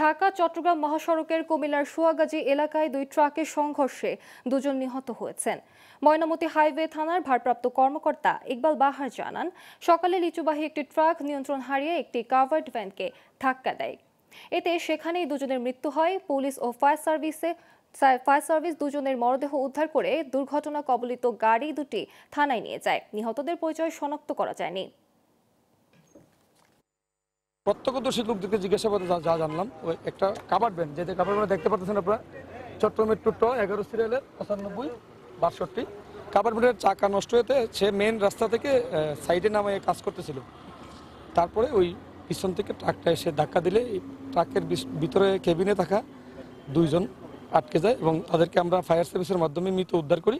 ঢাকা চট্টগ্রাম মহাসড়কের কুমিল্লার সোয়াগাজী এলাকায় দুই ট্রাকের সংঘর্ষে দুজন নিহত হয়েছেন ময়নামতি হাইওয়ে থানার ভারপ্রাপ্ত কর্মকর্তা ইকবাল বাহার জানান সকালে লিচুবাহী একটি ট্রাক নিয়ন্ত্রণ হারিয়ে একটি কাভার্ড ভ্যানকে ধাক্কা দেয় এতে সেখানেই দুজনের মৃত্যু হয় পুলিশ ও ফায়ার সার্ভিসে ফায়ার সার্ভিস দুজনের মরদেহ উদ্ধার করে দুর্ঘটনা কবলিত গাড়ি দুটি থানায় নিয়ে যায় নিহতদের পরিচয় শনাক্ত করা যায়নি প্রত্যক্ষদর্শী লোকদেরকে করতে যা জানলাম ওই একটা কাবার ব্যান্ড যেটা কাবার ব্যান্ড দেখতে পাচ্ছেন আপনারা চট্টগ্রামের টুটো এগারো সিরিয়ালের পঁচানব্বই বাষট্টি কাবার ব্যান্ডের চাকা নষ্ট হতে সে মেন রাস্তা থেকে সাইডে নামে কাজ করতেছিল তারপরে ওই পিছন থেকে ট্রাকটা এসে ধাক্কা দিলে ট্রাকের ভিতরে কেবিনে থাকা দুইজন আটকে যায় এবং তাদেরকে আমরা ফায়ার সার্ভিসের মাধ্যমে মৃত উদ্ধার করি